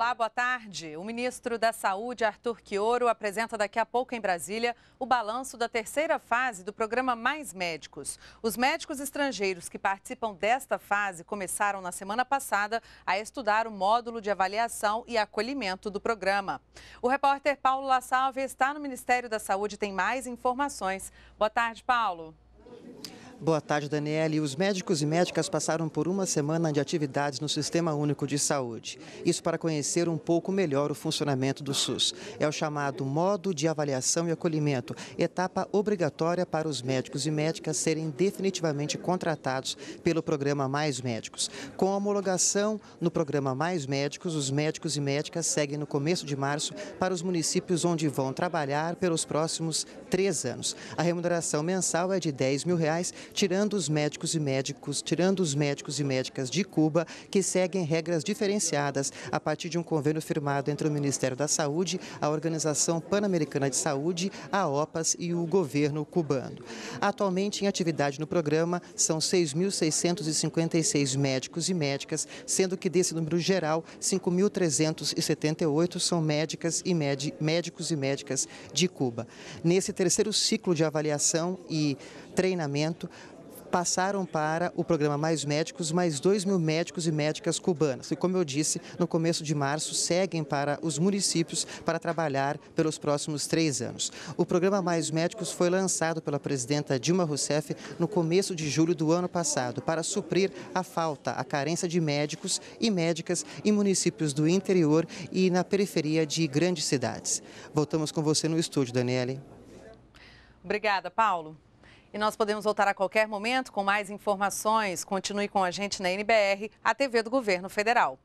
Olá, boa tarde. O ministro da Saúde, Arthur Quioro, apresenta daqui a pouco em Brasília o balanço da terceira fase do programa Mais Médicos. Os médicos estrangeiros que participam desta fase começaram na semana passada a estudar o módulo de avaliação e acolhimento do programa. O repórter Paulo La Salve está no Ministério da Saúde e tem mais informações. Boa tarde, Paulo. Boa tarde, Daniele. Os médicos e médicas passaram por uma semana de atividades no Sistema Único de Saúde. Isso para conhecer um pouco melhor o funcionamento do SUS. É o chamado Modo de Avaliação e Acolhimento, etapa obrigatória para os médicos e médicas serem definitivamente contratados pelo programa Mais Médicos. Com a homologação no programa Mais Médicos, os médicos e médicas seguem no começo de março para os municípios onde vão trabalhar pelos próximos três anos. A remuneração mensal é de 10 mil reais tirando os médicos e médicos, tirando os médicos e médicas de Cuba, que seguem regras diferenciadas a partir de um convênio firmado entre o Ministério da Saúde, a Organização Pan-Americana de Saúde, a OPAS e o governo cubano. Atualmente, em atividade no programa, são 6.656 médicos e médicas, sendo que desse número geral, 5.378 são médicas e médicos e médicas de Cuba. Nesse terceiro ciclo de avaliação e treinamento passaram para o programa Mais Médicos, mais 2 mil médicos e médicas cubanas. E como eu disse, no começo de março seguem para os municípios para trabalhar pelos próximos três anos. O programa Mais Médicos foi lançado pela presidenta Dilma Rousseff no começo de julho do ano passado para suprir a falta, a carência de médicos e médicas em municípios do interior e na periferia de grandes cidades. Voltamos com você no estúdio, Daniele. Obrigada, Paulo. E nós podemos voltar a qualquer momento com mais informações. Continue com a gente na NBR, a TV do Governo Federal.